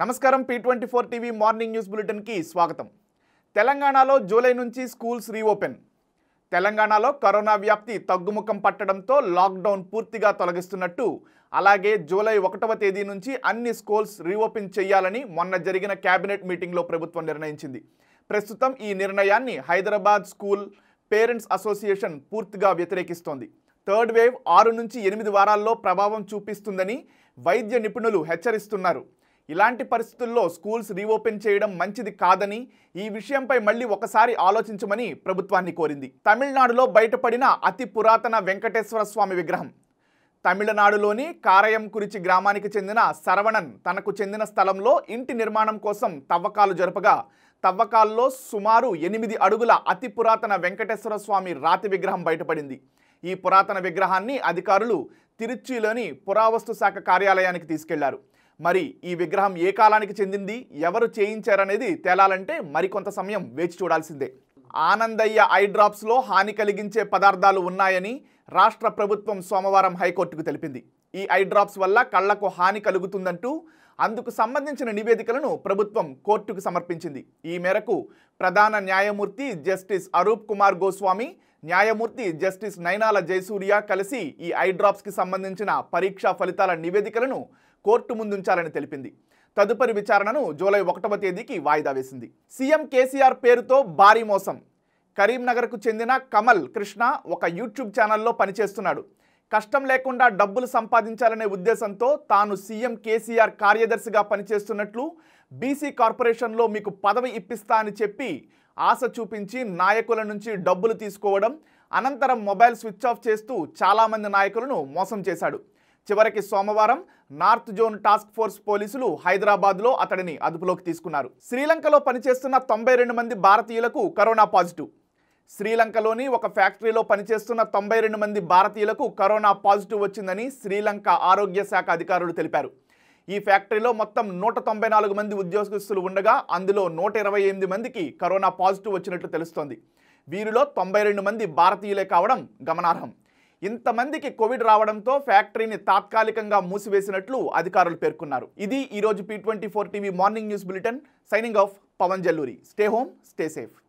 నమస్కారం P twenty four TV morning news బులెటిన్కి స్వాగతం తెలంగాణలో జూలై నుంచి స్కూల్స్ రీఓపెన్ తెలంగాణలో కరోనా వ్యాప్తి తగ్గుముఖం పట్టడంతో లాక్డౌన్ పూర్తిగా తొలగిస్తున్నట్టు అలాగే జూలై ఒకటవ తేదీ నుంచి అన్ని స్కూల్స్ రీఓపెన్ చేయాలని మొన్న జరిగిన కేబినెట్ మీటింగ్లో ప్రభుత్వం నిర్ణయించింది ప్రస్తుతం ఈ నిర్ణయాన్ని హైదరాబాద్ స్కూల్ పేరెంట్స్ అసోసియేషన్ పూర్తిగా వ్యతిరేకిస్తోంది థర్డ్ వేవ్ ఆరు నుంచి ఎనిమిది వారాల్లో ప్రభావం చూపిస్తుందని వైద్య నిపుణులు హెచ్చరిస్తున్నారు ఇలాంటి పరిస్థితుల్లో స్కూల్స్ రీఓపెన్ చేయడం మంచిది కాదని ఈ విషయంపై మళ్ళీ ఒకసారి ఆలోచించమని ప్రభుత్వాన్ని కోరింది తమిళనాడులో బయటపడిన అతి పురాతన వెంకటేశ్వర స్వామి విగ్రహం తమిళనాడులోని కారయం కురిచి గ్రామానికి చెందిన శరవణన్ తనకు చెందిన స్థలంలో ఇంటి నిర్మాణం కోసం తవ్వకాలు జరపగా తవ్వకాల్లో సుమారు ఎనిమిది అడుగుల అతి పురాతన వెంకటేశ్వర స్వామి రాతి విగ్రహం బయటపడింది ఈ పురాతన విగ్రహాన్ని అధికారులు తిరుచిలోని పురావస్తు శాఖ కార్యాలయానికి తీసుకెళ్లారు మరి ఈ విగ్రహం ఏ కాలానికి చెందింది ఎవరు చేయించారనేది తేలాలంటే మరికొంత సమయం వేచి చూడాల్సిందే ఆనందయ్య ఐ డ్రాప్స్లో హాని కలిగించే పదార్థాలు ఉన్నాయని రాష్ట్ర ప్రభుత్వం సోమవారం హైకోర్టుకు తెలిపింది ఈ ఐ డ్రాప్స్ వల్ల కళ్లకు హాని కలుగుతుందంటూ అందుకు సంబంధించిన నివేదికలను ప్రభుత్వం కోర్టుకు సమర్పించింది ఈ మేరకు ప్రధాన న్యాయమూర్తి జస్టిస్ అరూప్ కుమార్ గోస్వామి న్యాయమూర్తి జస్టిస్ నైనాల జయసూర్య కలిసి ఈ ఐ డ్రాప్స్కి సంబంధించిన పరీక్షా ఫలితాల నివేదికలను కోర్టు ముందుంచాలని తెలిపింది తదుపరి విచారణను జూలై ఒకటవ తేదీకి వాయిదా వేసింది సీఎం కేసీఆర్ పేరుతో భారీ మోసం కరీంనగర్కు చెందిన కమల్ కృష్ణ ఒక యూట్యూబ్ ఛానల్లో పనిచేస్తున్నాడు కష్టం లేకుండా డబ్బులు సంపాదించాలనే ఉద్దేశంతో తాను సీఎం కేసీఆర్ కార్యదర్శిగా పనిచేస్తున్నట్లు బీసీ కార్పొరేషన్లో మీకు పదవి ఇప్పిస్తా అని చెప్పి ఆశ చూపించి నాయకుల నుంచి డబ్బులు తీసుకోవడం అనంతరం మొబైల్ స్విచ్ ఆఫ్ చేస్తూ చాలామంది నాయకులను మోసం చేశాడు చివరికి సోమవారం నార్త్ జోన్ టాస్క్ ఫోర్స్ పోలీసులు హైదరాబాద్లో అతడిని అదుపులోకి తీసుకున్నారు శ్రీలంకలో పనిచేస్తున్న తొంభై రెండు మంది భారతీయులకు కరోనా పాజిటివ్ శ్రీలంకలోని ఒక ఫ్యాక్టరీలో పనిచేస్తున్న తొంభై రెండు మంది భారతీయులకు కరోనా పాజిటివ్ వచ్చిందని శ్రీలంక ఆరోగ్య శాఖ అధికారులు తెలిపారు ఈ ఫ్యాక్టరీలో మొత్తం నూట తొంభై నాలుగు మంది ఉద్యోగస్తులు ఉండగా అందులో నూట ఇరవై ఎనిమిది మందికి కరోనా పాజిటివ్ వచ్చినట్లు తెలుస్తోంది వీరిలో తొంభై రెండు మంది భారతీయులే కావడం గమనార్హం ఇంతమందికి కోవిడ్ రావడంతో ఫ్యాక్టరీని తాత్కాలికంగా మూసివేసినట్లు అధికారులు పేర్కొన్నారు ఇది ఈరోజు P twenty four TV morning news bulletin signing off Pavan Jalluri stay home stay safe